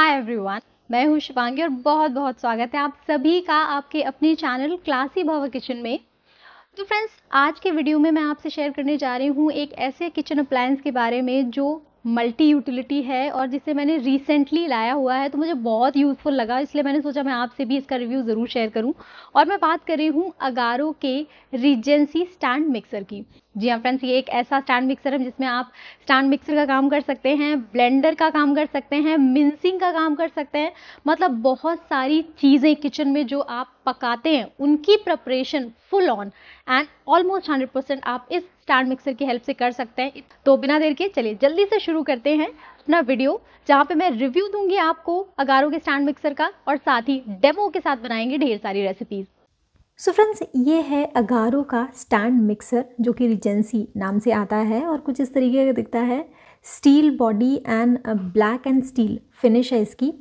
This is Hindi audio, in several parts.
हाय एवरीवन मैं हूं शिपांगी और बहुत बहुत स्वागत है आप सभी का आपके अपने चैनल क्लासी भव किचन में तो फ्रेंड्स आज के वीडियो में मैं आपसे शेयर करने जा रही हूं एक ऐसे किचन अप्लायंस के बारे में जो मल्टी यूटिलिटी है और जिसे मैंने रिसेंटली लाया हुआ है तो मुझे बहुत यूज़फुल लगा इसलिए मैंने सोचा मैं आपसे भी इसका रिव्यू ज़रूर शेयर करूं और मैं बात कर रही हूं अगारो के रिजेंसी स्टैंड मिक्सर की जी हाँ फ्रेंड्स ये एक ऐसा स्टैंड मिक्सर है जिसमें आप स्टैंड मिक्सर का काम कर सकते हैं ब्लेंडर का काम कर सकते हैं मिन्सिंग का काम कर सकते हैं मतलब बहुत सारी चीज़ें किचन में जो आप पकाते हैं उनकी preparation full on and almost hundred percent आप इस स्टैंड मिक्सर की हेल्प से कर सकते हैं तो बिना देर के चलिए जल्दी से शुरू करते हैं अपना वीडियो जहाँ पे मैं रिव्यू दूंगी आपको अगारो के स्टैंड मिक्सर का और साथ ही डेमो के साथ बनाएंगे ढेर सारी रेसिपीज़ सो so फ्रेंड्स ये है अगारो का स्टैंड मिक्सर जो कि रिजेंसी नाम से आता है और कुछ इस तरीके का दिखता है steel body and black and steel finish है इसकी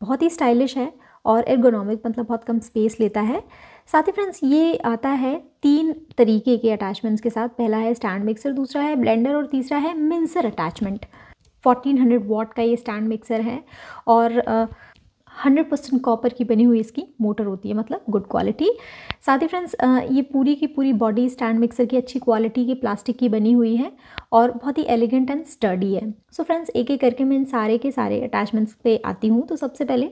बहुत ही स्टाइलिश है और एर्गोनॉमिक मतलब बहुत कम स्पेस लेता है साथ ही फ्रेंड्स ये आता है तीन तरीके के अटैचमेंट्स के साथ पहला है स्टैंड मिक्सर दूसरा है ब्लेंडर और तीसरा है मिन्सर अटैचमेंट 1400 वॉट का ये स्टैंड मिक्सर है और हंड्रेड परसेंट कॉपर की बनी हुई इसकी मोटर होती है मतलब गुड क्वालिटी साथ ही फ्रेंड्स ये पूरी की पूरी बॉडी स्टैंड मिक्सर की अच्छी क्वालिटी की प्लास्टिक की बनी हुई है और बहुत ही एलिगेंट एंड स्टडी है सो so फ्रेंड्स एक एक करके मैं इन सारे के सारे अटैचमेंट्स पे आती हूँ तो सबसे पहले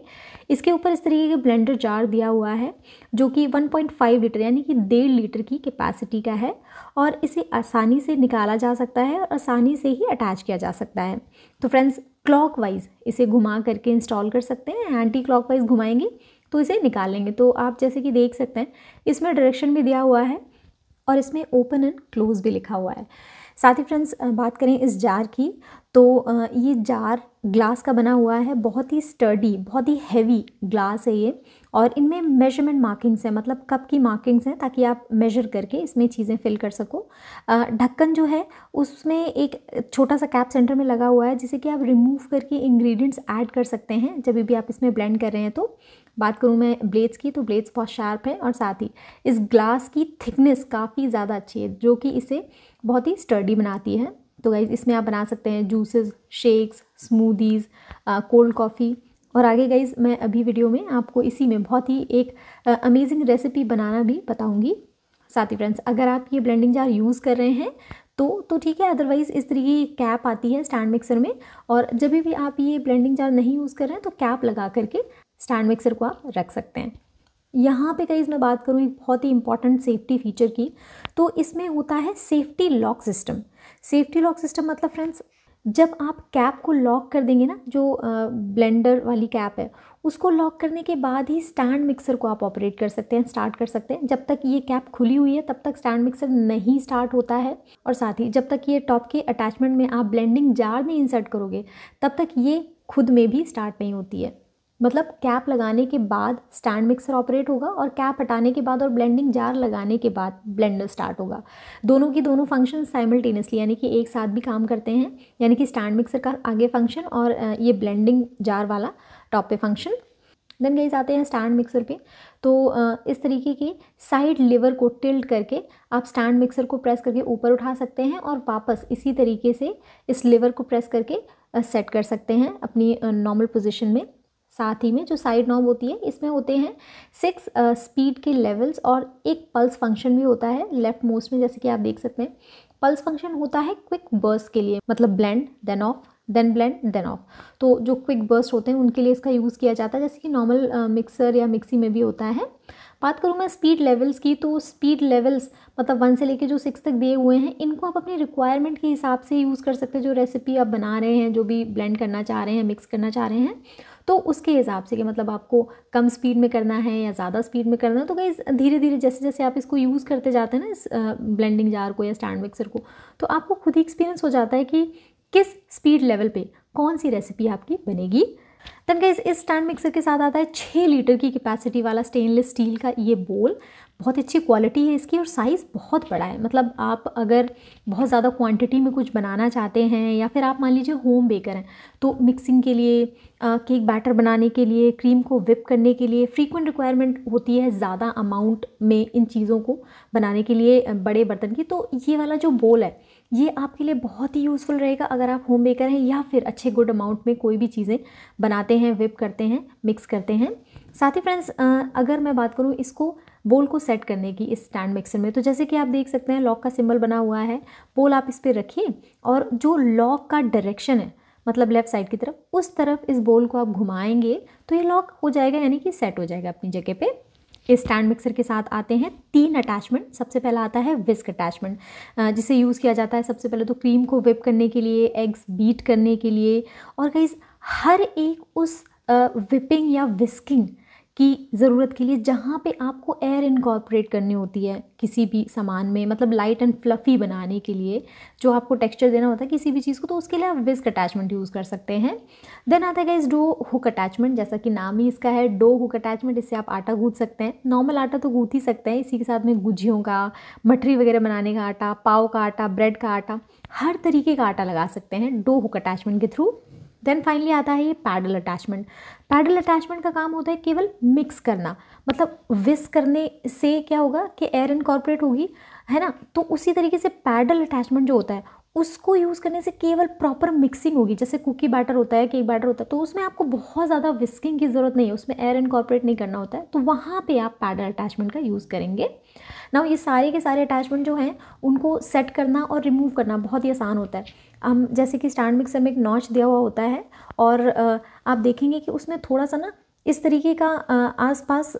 इसके ऊपर इस तरीके के ब्लेंडर जार दिया हुआ है जो कि 1.5 लीटर यानी कि डेढ़ लीटर की कैपेसिटी का है और इसे आसानी से निकाला जा सकता है और आसानी से ही अटैच किया जा सकता है तो फ्रेंड्स क्लॉकवाइज इसे घुमा करके इंस्टॉल कर सकते हैं एंटी क्लॉकवाइज घुमाएंगे तो इसे निकाल लेंगे तो आप जैसे कि देख सकते हैं इसमें डायरेक्शन भी दिया हुआ है और इसमें ओपन एंड क्लोज भी लिखा हुआ है साथ ही फ्रेंड्स बात करें इस जार की तो ये जार ग्लास का बना हुआ है बहुत ही स्टर्डी बहुत ही हैवी ग्लास है ये और इनमें मेजरमेंट मार्किंग्स हैं मतलब कप की मार्किंग्स हैं ताकि आप मेजर करके इसमें चीज़ें फिल कर सको ढक्कन जो है उसमें एक छोटा सा कैप सेंटर में लगा हुआ है जिसे कि आप रिमूव करके इंग्रेडिएंट्स ऐड कर सकते हैं जब भी आप इसमें ब्लेंड कर रहे हैं तो बात करूँ मैं ब्लेड्स की तो ब्लेड्स बहुत शार्प हैं और साथ ही इस ग्लास की थिकनेस काफ़ी ज़्यादा अच्छी है जो कि इसे बहुत ही स्टर्डी बनाती है तो गाइज इसमें आप बना सकते हैं juices shakes smoothies cold coffee और आगे गाइज मैं अभी वीडियो में आपको इसी में बहुत ही एक अमेजिंग रेसिपी बनाना भी बताऊँगी साथ ही फ्रेंड्स अगर आप ये ब्लेंडिंग जार यूज़ कर रहे हैं तो तो ठीक है अदरवाइज़ इस तरीके की कैप आती है स्टैंड मिक्सर में और जब भी आप ये ब्लेंडिंग जार नहीं यूज़ कर रहे हैं तो कैप लगा करके स्टैंड मिक्सर को आप रख सकते हैं यहाँ पे गाइज मैं बात करूँ एक बहुत ही इंपॉर्टेंट सेफ्टी फीचर की तो इसमें होता है safety lock system safety lock system मतलब फ्रेंड्स जब आप कैप को लॉक कर देंगे ना जो ब्लेंडर वाली कैप है उसको लॉक करने के बाद ही स्टैंड मिक्सर को आप ऑपरेट कर सकते हैं स्टार्ट कर सकते हैं जब तक ये कैप खुली हुई है तब तक स्टैंड मिक्सर नहीं स्टार्ट होता है और साथ ही जब तक ये टॉप के अटैचमेंट में आप ब्लेंडिंग जार में इंसर्ट करोगे तब तक ये खुद में भी स्टार्ट नहीं होती है मतलब कैप लगाने के बाद स्टैंड मिक्सर ऑपरेट होगा और कैप हटाने के बाद और ब्लेंडिंग जार लगाने के बाद ब्लेंडर स्टार्ट होगा दोनों की दोनों फंक्शन साइमल्टेनियसली यानी कि एक साथ भी काम करते हैं यानी कि स्टैंड मिक्सर का आगे फंक्शन और ये ब्लेंडिंग जार वाला टॉप पे फंक्शन देन गई जाते हैं स्टैंड मिक्सर पे तो इस तरीके की साइड लिवर को टिल्ट करके आप स्टैंड मिक्सर को प्रेस करके ऊपर उठा सकते हैं और वापस इसी तरीके से इस लिवर को प्रेस करके सेट कर सकते हैं अपनी नॉर्मल पोजिशन में साथ ही में जो साइड नॉब होती है इसमें होते हैं सिक्स स्पीड के लेवल्स और एक पल्स फंक्शन भी होता है लेफ्ट मोस्ट में जैसे कि आप देख सकते हैं पल्स फंक्शन होता है क्विक बर्स के लिए मतलब blend then off then blend then off तो जो क्विक बर्स्ट होते हैं उनके लिए इसका यूज़ किया जाता है जैसे कि नॉर्मल मिक्सर या मिक्सी में भी होता है बात करूँ मैं स्पीड लेवल्स की तो स्पीड लेवल्स मतलब वन से लेके जो सिक्स तक दिए हुए हैं इनको आप अपनी रिक्वायरमेंट के हिसाब से यूज़ कर सकते हैं जो रेसिपी आप बना रहे हैं जो भी ब्लेंड करना चाह रहे हैं मिक्स करना चाह रहे हैं तो उसके हिसाब से कि मतलब आपको कम स्पीड में करना है या ज़्यादा स्पीड में करना है तो गाइज़ धीरे धीरे जैसे जैसे आप इसको यूज़ करते जाते हैं ना इस ब्लेंडिंग जार को या स्टैंड मिक्सर को तो आपको खुद ही एक्सपीरियंस हो जाता है कि किस स्पीड लेवल पर कौन सी रेसिपी आपकी बनेगी देन गाइज इस स्टैंड मिक्सर के साथ आता है छः लीटर की कैपेसिटी वाला स्टेनलेस स्टील का ये बोल बहुत अच्छी क्वालिटी है इसकी और साइज़ बहुत बड़ा है मतलब आप अगर बहुत ज़्यादा क्वांटिटी में कुछ बनाना चाहते हैं या फिर आप मान लीजिए होम बेकर हैं तो मिक्सिंग के लिए केक बैटर बनाने के लिए क्रीम को विप करने के लिए फ्रीक्वेंट रिक्वायरमेंट होती है ज़्यादा अमाउंट में इन चीज़ों को बनाने के लिए बड़े बर्तन की तो ये वाला जो बोल है ये आपके लिए बहुत ही यूज़फुल रहेगा अगर आप होम बेकर हैं या फिर अच्छे गुड अमाउंट में कोई भी चीज़ें बनाते हैं विप करते हैं मिक्स करते हैं साथ ही फ्रेंड्स अगर मैं बात करूँ इसको बोल को सेट करने की इस स्टैंड मिक्सर में तो जैसे कि आप देख सकते हैं लॉक का सिंबल बना हुआ है बोल आप इस पर रखिए और जो लॉक का डायरेक्शन है मतलब लेफ़्ट साइड की तरफ उस तरफ इस बोल को आप घुमाएंगे तो ये लॉक हो जाएगा यानी कि सेट हो जाएगा अपनी जगह पे इस स्टैंड मिक्सर के साथ आते हैं तीन अटैचमेंट सबसे पहला आता है विस्क अटैचमेंट जिसे यूज़ किया जाता है सबसे पहले तो क्रीम को विप करने के लिए एग्स बीट करने के लिए और कई हर एक उस विपिंग या विस्किंग की ज़रूरत के लिए जहाँ पे आपको एयर इनकॉर्पोरेट करनी होती है किसी भी सामान में मतलब लाइट एंड फ्लफ़ी बनाने के लिए जो आपको टेक्सचर देना होता है किसी भी चीज़ को तो उसके लिए आप विस्क अटैचमेंट यूज़ कर सकते हैं देन आता है इस डो हुक अटैचमेंट जैसा कि नाम ही इसका है डो हुक अटैचमेंट इससे आप आटा गूँथ सकते हैं नॉर्मल आटा तो गूँथ ही सकते हैं इसी के साथ में गुजियों का मठरी वगैरह बनाने का आटा पाव का आटा ब्रेड का आटा हर तरीके का आटा लगा सकते हैं डो हुक अटैचमेंट के थ्रू देन फाइनली आता है ये पैडल अटैचमेंट पैडल अटैचमेंट का काम होता है केवल मिक्स करना मतलब विस करने से क्या होगा कि एयर इनकॉर्पोरेट होगी है ना तो उसी तरीके से पैडल अटैचमेंट जो होता है उसको यूज़ करने से केवल प्रॉपर मिक्सिंग होगी जैसे कुकी बैटर होता है केक बैटर होता है तो उसमें आपको बहुत ज़्यादा विस्किंग की ज़रूरत नहीं है उसमें एयर इनकॉर्पोरेट नहीं करना होता है तो वहाँ पे आप पैडल अटैचमेंट का यूज़ करेंगे ना ये सारे के सारे अटैचमेंट जो हैं उनको सेट करना और रिमूव करना बहुत ही आसान होता है हम जैसे कि स्टैंड मिक्सर में एक नॉच दिया हुआ होता है और आप देखेंगे कि उसमें थोड़ा सा ना इस तरीके का आसपास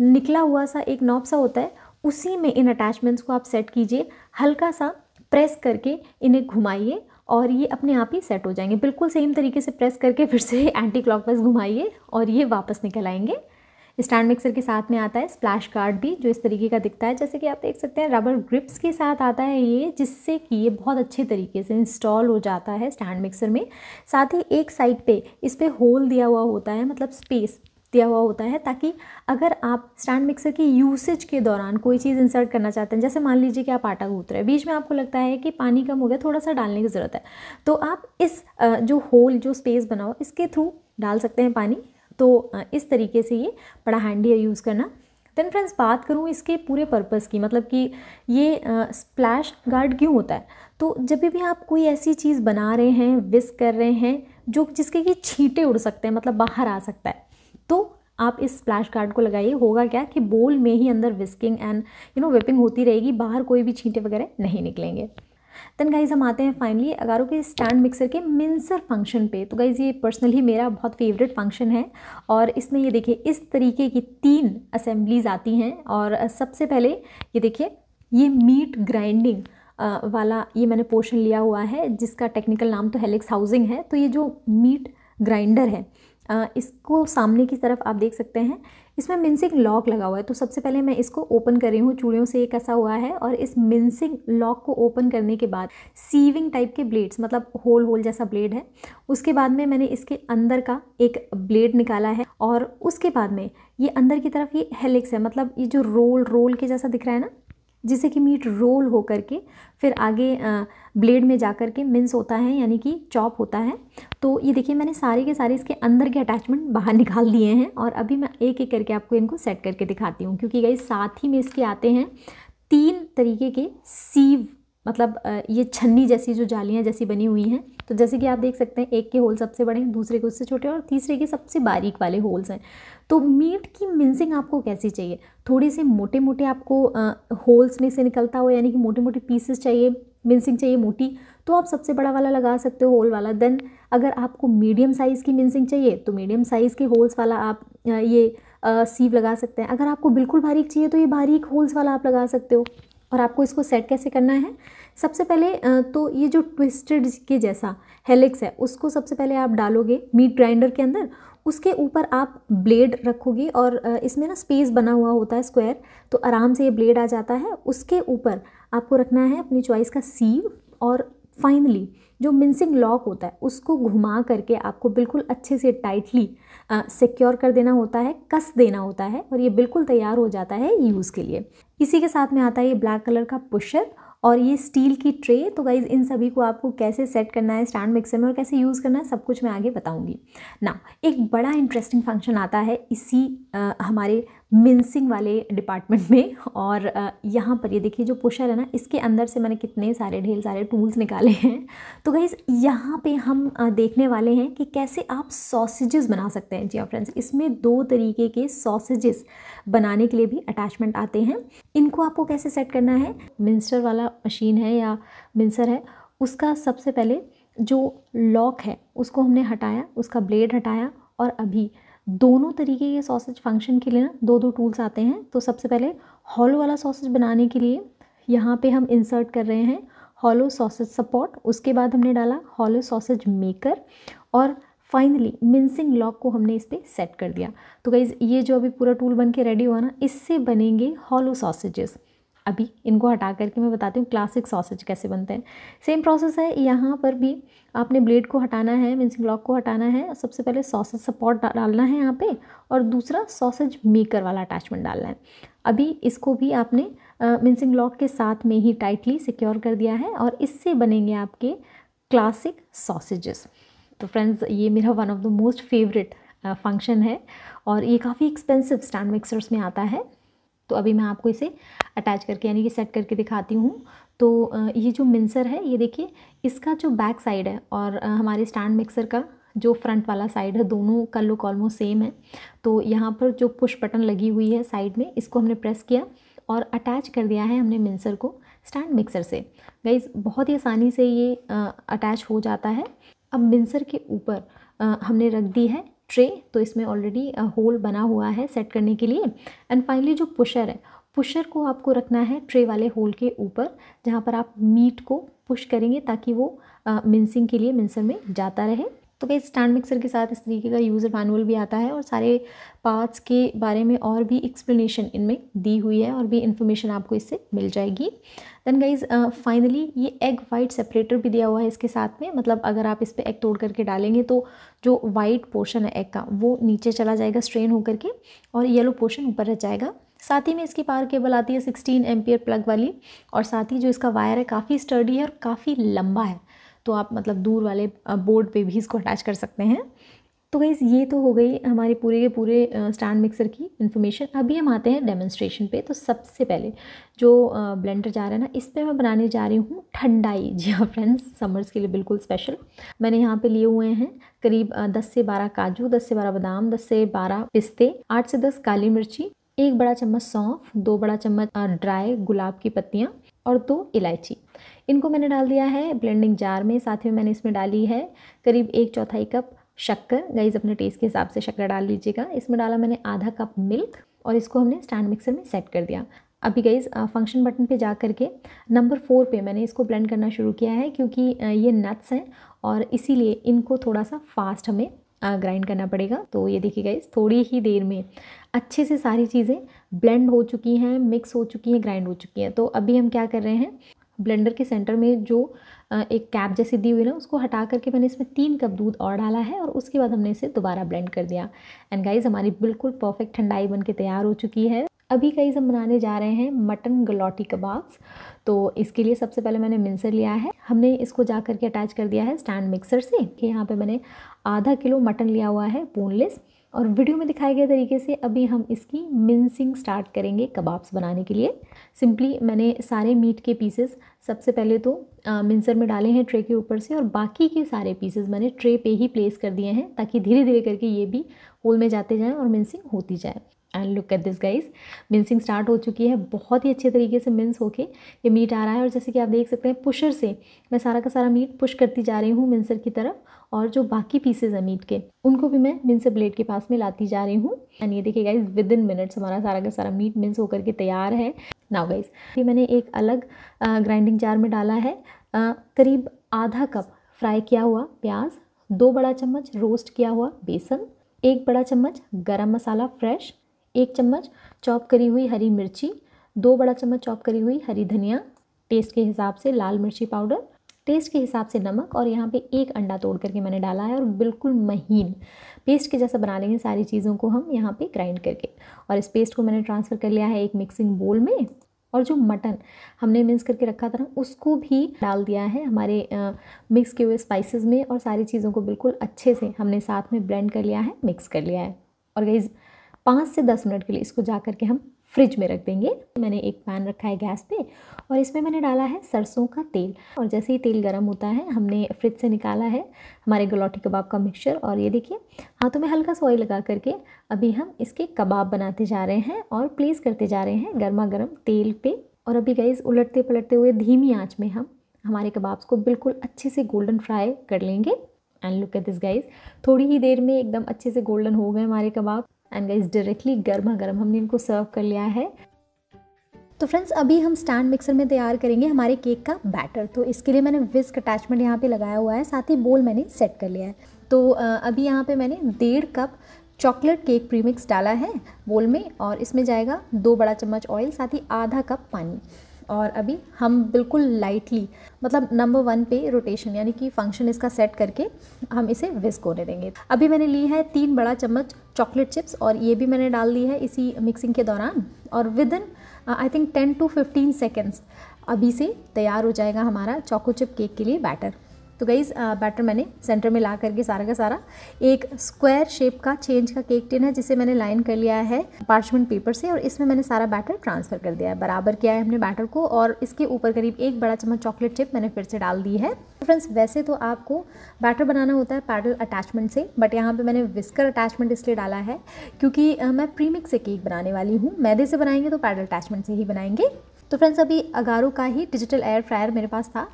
निकला हुआ सा एक नॉब सा होता है उसी में इन अटैचमेंट्स को आप सेट कीजिए हल्का सा प्रेस करके इन्हें घुमाइए और ये अपने आप ही सेट हो जाएंगे बिल्कुल सेम तरीके से प्रेस करके फिर से एंटी क्लॉकवाइज घुमाइए और ये वापस निकल आएंगे स्टैंड मिक्सर के साथ में आता है स्प्लैश कार्ड भी जो इस तरीके का दिखता है जैसे कि आप देख सकते हैं रबर ग्रिप्स के साथ आता है ये जिससे कि ये बहुत अच्छे तरीके से इंस्टॉल हो जाता है स्टैंड मिक्सर में साथ ही एक साइड पे इस पर होल दिया हुआ होता है मतलब स्पेस दिया हुआ होता है ताकि अगर आप स्टैंड मिक्सर की यूसेज के दौरान कोई चीज़ इंसर्ट करना चाहते हैं जैसे मान लीजिए कि आप आटा गूँथ रहे हैं बीच में आपको लगता है कि पानी कम हो गया थोड़ा सा डालने की ज़रूरत है तो आप इस जो होल जो स्पेस बनाओ इसके थ्रू डाल सकते हैं पानी तो इस तरीके से ये बड़ा हैंडी है यूज़ करना देन फ्रेंड्स बात करूँ इसके पूरे पर्पज़ की मतलब कि ये स्प्लैश गार्ड क्यों होता है तो जब भी आप कोई ऐसी चीज़ बना रहे हैं विस्क कर रहे हैं जो जिसके कि छींटे उड़ सकते हैं मतलब बाहर आ सकता है तो आप इस स्प्लैश गार्ड को लगाइए होगा क्या कि बोल में ही अंदर whisking and you know whipping होती रहेगी बाहर कोई भी छींटे वगैरह नहीं निकलेंगे देन गाइज हम आते हैं फाइनली अगारों के स्टैंड मिक्सर के मिन्सर फंक्शन पे तो गाइज़ ये पर्सनली मेरा बहुत फेवरेट फंक्शन है और इसमें ये देखिए इस तरीके की तीन असेंबलीज आती हैं और सबसे पहले ये देखिए ये मीट ग्राइंडिंग वाला ये मैंने पोर्शन लिया हुआ है जिसका टेक्निकल नाम तो हेलिक्स हाउसिंग है तो ये जो मीट ग्राइंडर है इसको सामने की तरफ आप देख सकते हैं इसमें मिनसिंग लॉक लगा हुआ है तो सबसे पहले मैं इसको ओपन कर रही हूँ चूड़ियों से ये कसा हुआ है और इस मिनसिंग लॉक को ओपन करने के बाद सीविंग टाइप के ब्लेड्स मतलब होल होल जैसा ब्लेड है उसके बाद में मैंने इसके अंदर का एक ब्लेड निकाला है और उसके बाद में ये अंदर की तरफ ये हेलिक्स है मतलब ये जो रोल रोल के जैसा दिख रहा है ना जिसे कि मीट रोल हो करके फिर आगे ब्लेड में जा कर के मिन्स होता है यानी कि चॉप होता है तो ये देखिए मैंने सारे के सारे इसके अंदर के अटैचमेंट बाहर निकाल दिए हैं और अभी मैं एक एक करके आपको इनको सेट करके दिखाती हूँ क्योंकि गई साथ ही में इसके आते हैं तीन तरीके के सीव मतलब ये छन्नी जैसी जो जालियाँ जैसी बनी हुई हैं तो जैसे कि आप देख सकते हैं एक के होल सबसे बड़े हैं दूसरे के उससे छोटे और तीसरे के सबसे बारीक वाले होल्स हैं तो मीट की मिन्सिंग आपको कैसी चाहिए थोड़े से मोटे मोटे आपको होल्स में से निकलता हो यानी कि मोटे मोटे पीसेस चाहिए मिंसिंग चाहिए मोटी तो आप सबसे बड़ा वाला लगा सकते हो होल वाला देन अगर आपको मीडियम साइज़ की मिंसिंग चाहिए तो मीडियम साइज़ के होल्स वाला आप ये सीव लगा सकते हैं अगर आपको बिल्कुल बारीक चाहिए तो ये बारीक होल्स वाला आप लगा सकते हो और आपको इसको सेट कैसे करना है सबसे पहले तो ये जो ट्विस्टेड के जैसा हेलिक्स है उसको सबसे पहले आप डालोगे मीट ग्राइंडर के अंदर उसके ऊपर आप ब्लेड रखोगे और इसमें ना स्पेस बना हुआ होता है स्क्वायर तो आराम से ये ब्लेड आ जाता है उसके ऊपर आपको रखना है अपनी चॉइस का सीव और फाइनली जो मिंसिंग लॉक होता है उसको घुमा करके आपको बिल्कुल अच्छे से टाइटली सिक्योर कर देना होता है कस देना होता है और ये बिल्कुल तैयार हो जाता है यूज़ के लिए इसी के साथ में आता है ये ब्लैक कलर का पुशर और ये स्टील की ट्रे तो गाइज इन सभी को आपको कैसे सेट करना है स्टैंड मिक्सर में और कैसे यूज़ करना है सब कुछ मैं आगे बताऊँगी ना एक बड़ा इंटरेस्टिंग फंक्शन आता है इसी आ, हमारे मिन्सिंग वाले डिपार्टमेंट में और यहाँ पर ये देखिए जो पुशर है ना इसके अंदर से मैंने कितने सारे ढेर सारे टूल्स निकाले हैं तो गई यहाँ पे हम देखने वाले हैं कि कैसे आप सॉसेजेस बना सकते हैं जी हाँ फ्रेंड्स इसमें दो तरीके के सॉसेजेस बनाने के लिए भी अटैचमेंट आते हैं इनको आपको कैसे सेट करना है मिन्सर वाला मशीन है या मिन्सर है उसका सबसे पहले जो लॉक है उसको हमने हटाया उसका ब्लेड हटाया और अभी दोनों तरीके के सॉसेज फंक्शन के लिए ना दो दो टूल्स आते हैं तो सबसे पहले हॉलो वाला सॉसेज बनाने के लिए यहाँ पे हम इंसर्ट कर रहे हैं हॉलो सॉसेज सपोर्ट उसके बाद हमने डाला हॉलो सॉसेज मेकर और फाइनली मिन्सिंग लॉक को हमने इस पर सेट कर दिया तो गाइज़ ये जो अभी पूरा टूल बन के रेडी हुआ ना इससे बनेंगे हॉलो सॉसेजेस अभी इनको हटा करके मैं बताती हूँ क्लासिक सॉसेज कैसे बनते हैं सेम प्रोसेस है यहाँ पर भी आपने ब्लेड को हटाना है मिन्सिंग ब्लॉक को हटाना है सबसे पहले सॉसेज सपोर्ट डालना है यहाँ पे और दूसरा सॉसेज मेकर वाला अटैचमेंट डालना है अभी इसको भी आपने मिन्सिंग ब्लॉक के साथ में ही टाइटली सिक्योर कर दिया है और इससे बनेंगे आपके क्लासिक सॉसेजेस तो फ्रेंड्स ये मेरा one of the most favourite function है और ये काफ़ी एक्सपेंसिव स्टैंड मिक्सर्स में आता है तो अभी मैं आपको इसे अटैच करके यानी कि सेट करके दिखाती हूँ तो ये जो मिन्सर है ये देखिए इसका जो बैक साइड है और हमारे स्टैंड मिक्सर का जो फ्रंट वाला साइड है दोनों का लुक ऑलमोस्ट सेम है तो यहाँ पर जो पुश बटन लगी हुई है साइड में इसको हमने प्रेस किया और अटैच कर दिया है हमने मिन्सर को स्टैंड मिक्सर से गाइज बहुत ही आसानी से ये अटैच हो जाता है अब मिन्सर के ऊपर हमने रख दी है ट्रे तो इसमें ऑलरेडी होल बना हुआ है सेट करने के लिए एंड फाइनली जो पुशर है पुशर को आपको रखना है ट्रे वाले होल के ऊपर जहाँ पर आप मीट को पुश करेंगे ताकि वो मिन्सिंग के लिए मिन्सर में जाता रहे तो गई स्टैंड मिक्सर के साथ इस तरीके का यूज़र मैनुअल भी आता है और सारे पार्ट्स के बारे में और भी एक्सप्लेनेशन इनमें दी हुई है और भी इन्फॉर्मेशन आपको इससे मिल जाएगी देन गाइज फाइनली ये एग वाइट सेपरेटर भी दिया हुआ है इसके साथ में मतलब अगर आप इस पर एग तोड़ करके डालेंगे तो जो वाइट पोर्शन है एग का वो नीचे चला जाएगा स्ट्रेन होकर के और येलो पोर्शन ऊपर रह जाएगा साथ ही में इसकी पावर केबल आती है सिक्सटीन एम्पियर प्लग वाली और साथ ही जो इसका वायर है काफ़ी स्टर्डी है और काफ़ी लंबा है तो आप मतलब दूर वाले बोर्ड पे भी इसको अटैच कर सकते हैं तो गई ये तो हो गई हमारे पूरे के पूरे स्टैंड मिक्सर की इन्फॉर्मेशन अभी हम आते हैं डेमोन्स्ट्रेशन पे तो सबसे पहले जो ब्लेंडर जा रहा है ना इस पर मैं बनाने जा रही हूँ ठंडाई जी हाँ फ्रेंड्स समर्स के लिए बिल्कुल स्पेशल मैंने यहाँ पे लिए हुए हैं करीब 10 से 12 काजू 10 से 12 बादाम 10 से 12 पिस्ते 8 से 10 काली मिर्ची एक बड़ा चम्मच सौंफ दो बड़ा चम्मच ड्राई गुलाब की पत्तियाँ और दो इलायची इनको मैंने डाल दिया है ब्लेंडिंग जार में साथ में मैंने इसमें डाली है करीब एक चौथाई कप शक्कर गाइज अपने टेस्ट के हिसाब से शक्कर डाल लीजिएगा इसमें डाला मैंने आधा कप मिल्क और इसको हमने स्टैंड मिक्सर में सेट कर दिया अभी गईज़ फंक्शन बटन पे जा करके नंबर फोर पे मैंने इसको ब्लेंड करना शुरू किया है क्योंकि ये नट्स हैं और इसीलिए इनको थोड़ा सा फास्ट हमें ग्राइंड करना पड़ेगा तो ये देखिए गाइज थोड़ी ही देर में अच्छे से सारी चीज़ें ब्लेंड हो चुकी हैं मिक्स हो चुकी हैं ग्राइंड हो चुकी हैं तो अभी हम क्या कर रहे हैं ब्लेंडर के सेंटर में जो एक कैप जैसी दी हुई ना उसको हटा करके मैंने इसमें तीन कप दूध और डाला है और उसके बाद हमने इसे दोबारा ब्लेंड कर दिया एंड गाइज हमारी बिल्कुल परफेक्ट ठंडाई बन के तैयार हो चुकी है अभी गाइज हम बनाने जा रहे हैं मटन गलौटी कबाब्स तो इसके लिए सबसे पहले मैंने मिंसर लिया है हमने इसको जा करके अटैच कर दिया है स्टैंड मिक्सर से कि यहाँ पे मैंने आधा किलो मटन लिया हुआ है बोनलेस और वीडियो में दिखाए गए तरीके से अभी हम इसकी मिन्सिंग स्टार्ट करेंगे कबाब्स बनाने के लिए सिंपली मैंने सारे मीट के पीसेस सबसे पहले तो मिन्सर में डाले हैं ट्रे के ऊपर से और बाकी के सारे पीसेस मैंने ट्रे पे ही प्लेस कर दिए हैं ताकि धीरे धीरे करके ये भी होल में जाते जाएँ और मिंसिंग होती जाए and look at this guys mincing start हो चुकी है बहुत ही अच्छे तरीके से मिंस होके ये मीट आ रहा है और जैसे कि आप देख सकते हैं पुशर से मैं सारा का सारा मीट पुश करती जा रही हूँ मिंसर की तरफ और जो बाकी पीसेज हैं मीट के उनको भी मैं मिंसर ब्लेड के पास में लाती जा रही हूँ एंड ये देखिए गाइज विद इन मिनट्स हमारा सारा का सारा मीट मिंस होकर के तैयार है नाउ गाइज ये मैंने एक अलग ग्राइंडिंग जार में डाला है करीब आधा कप फ्राई किया हुआ प्याज दो बड़ा चम्मच रोस्ट किया हुआ बेसन एक बड़ा चम्मच गरम मसाला फ्रेश एक चम्मच चॉप करी हुई हरी मिर्ची दो बड़ा चम्मच चॉप करी हुई हरी धनिया टेस्ट के हिसाब से लाल मिर्ची पाउडर टेस्ट के हिसाब से नमक और यहाँ पे एक अंडा तोड़ करके मैंने डाला है और बिल्कुल महीन पेस्ट के जैसा बना लेंगे सारी चीज़ों को हम यहाँ पे ग्राइंड करके और इस पेस्ट को मैंने ट्रांसफ़र कर लिया है एक मिक्सिंग बोल में और जो मटन हमने मिक्स करके रखा था ना उसको भी डाल दिया है हमारे मिक्स किए हुए स्पाइसिस में और सारी चीज़ों को बिल्कुल अच्छे से हमने साथ में ब्लेंड कर लिया है मिक्स कर लिया है और गई पाँच से दस मिनट के लिए इसको जा करके हम फ्रिज में रख देंगे मैंने एक पैन रखा है गैस पे और इसमें मैंने डाला है सरसों का तेल और जैसे ही तेल गर्म होता है हमने फ्रिज से निकाला है हमारे गलौटी कबाब का मिक्सचर और ये देखिए हाथों में हल्का सा ऑयल लगा करके अभी हम इसके कबाब बनाते जा रहे हैं और प्लेस करते जा रहे हैं गर्मा गर्म तेल पे और अभी गैस उलटते पलटते हुए धीमी आँच में हम हमारे कबाब्स को बिल्कुल अच्छे से गोल्डन फ्राई कर लेंगे and look at this guys थोड़ी ही देर में एकदम अच्छे से गोल्डन हो गए हमारे कबाब एंड गाइज डायरेक्टली गर्मा गर्म हमने इनको सर्व कर लिया है तो फ्रेंड्स अभी हम स्टैंड मिक्सर में तैयार करेंगे हमारे केक का बैटर तो इसके लिए मैंने विस्क अटैचमेंट यहाँ पे लगाया हुआ है साथ ही बोल मैंने सेट कर लिया है तो अभी यहाँ पे मैंने डेढ़ कप चॉकलेट केक प्रीमिक्स डाला है बोल में और इसमें जाएगा दो बड़ा चम्मच ऑयल साथ ही आधा कप पानी और अभी हम बिल्कुल लाइटली मतलब नंबर वन पे रोटेशन यानी कि फंक्शन इसका सेट करके हम इसे विस्क होने देंगे अभी मैंने ली है तीन बड़ा चम्मच चॉकलेट चिप्स और ये भी मैंने डाल दी है इसी मिक्सिंग के दौरान और within I think ten to fifteen seconds अभी से तैयार हो जाएगा हमारा चॉको चिप केक के लिए बैटर तो गई बैटर मैंने सेंटर में ला करके सारा का सारा एक स्क्वायर शेप का चेंज का केक टिन है जिसे मैंने लाइन कर लिया है पार्चमेंट पेपर से और इसमें मैंने सारा बैटर ट्रांसफ़र कर दिया है बराबर किया है हमने बैटर को और इसके ऊपर करीब एक बड़ा चम्मच चॉकलेट चिप मैंने फिर से डाल दी है फ्रेंड्स तो वैसे तो आपको बैटर बनाना होता है पैडल अटैचमेंट से बट यहाँ पर मैंने विस्कर अटैचमेंट इसलिए डाला है क्योंकि मैं प्रीमिक्स से केक बनाने वाली हूँ मैदे से बनाएंगे तो पैडल अटैचमेंट से ही बनाएंगे तो फ्रेंड्स अभी अगारो का ही डिजिटल एयर फ्रायर मेरे पास था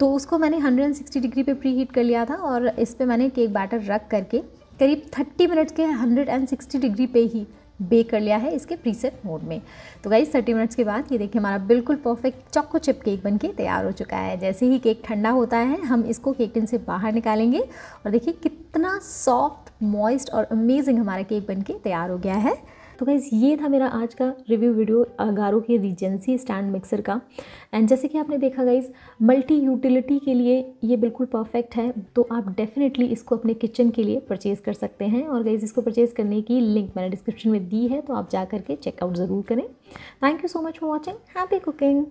तो उसको मैंने 160 डिग्री पे प्री हीट कर लिया था और इस पर मैंने केक बैटर रख करके करीब 30 मिनट के 160 डिग्री पे ही बेक कर लिया है इसके प्रीसेट मोड में तो गाइज 30 मिनट्स के बाद ये देखिए हमारा बिल्कुल परफेक्ट चॉको चिप केक बन के तैयार हो चुका है जैसे ही केक ठंडा होता है हम इसको केक टिन से बाहर निकालेंगे और देखिए कितना सॉफ्ट मॉइस्ट और अमेजिंग हमारा केक के तैयार हो गया है तो गाइज़ ये था मेरा आज का रिव्यू वीडियो अगारो के रीजेंसी स्टैंड मिक्सर का एंड जैसे कि आपने देखा गाइज़ मल्टी यूटिलिटी के लिए ये बिल्कुल परफेक्ट है तो आप डेफिनेटली इसको अपने किचन के लिए परचेज़ कर सकते हैं और गाइज़ इसको परचेज़ करने की लिंक मैंने डिस्क्रिप्शन में दी है तो आप जा करके चेकआउट ज़रूर करें thank you so much for watching happy cooking